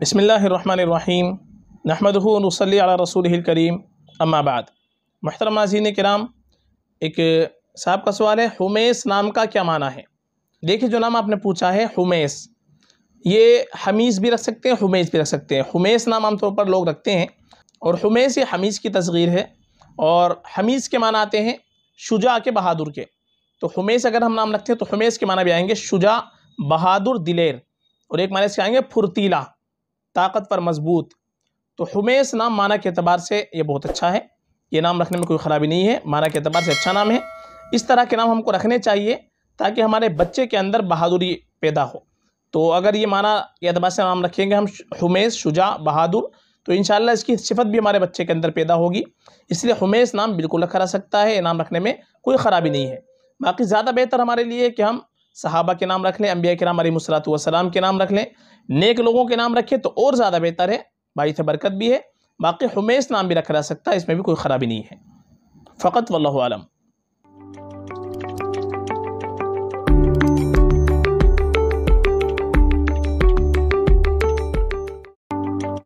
بسم اللہ الرحمن الرحیم نحمد صلی نصلی علی رسول الکریم اما بعد محترم عازین کرام ایک صاحب کا سوال ہے حمیس نام کا کیا معنی ہے دیکھیں جو نام آپ نے پوچھا ہے حمیس یہ حمیس بھی رکھ سکتے ہیں حمیس بھی رکھ سکتے ہیں حمیس نام عام طور پر لوگ رکھتے ہیں اور حمیس یہ حمیس کی تصغیر ہے اور حمیس کے معنی آتے ہیں شجاع کے بہادر کے تو حمیس اگر ہم نام رکھتے ہیں تو حمیس کے معنی بھی آئیں گے شجا بہادر دلیر اور ایک معنی سے آئیں گے پھرتیلہ طاقت پر مضبوط تو حمیس نام مانا کے اعتبار سے یہ بہت اچھا ہے یہ نام رکھنے میں کوئی خرابی نہیں ہے مانا کے اعتبار سے اچھا نام ہے اس طرح کے نام ہم کو رکھنے چاہیے تاکہ ہمارے بچے کے اندر بہادری پیدا ہو تو اگر یہ مانا کے اعتبار سے نام رکھیں گے ہم حمیس شجاع بہادر تو انشاءاللہ اس کی صفت بھی ہمارے بچے کے اندر پیدا ہوگی اس لیے حمیس نام بالکل رکھا رہ سکتا ہے یہ نام رکھنے میں کوئی خرابی نہیں ہے باقی زیادہ بہتر ہمارے لیے کہ ہم صحابہ کے نام رکھ لیں انبیاء کرام علیہ مصرات و السلام کے نام رکھ لیں نیک لوگوں کے نام رکھیں تو اور زیادہ بہتر ہے بھائی سے برکت بھی ہے باقی حمیس نام بھی رکھا جا سکتا ہے اس میں بھی کوئی خرابی نہیں ہے فقط واللہ عالم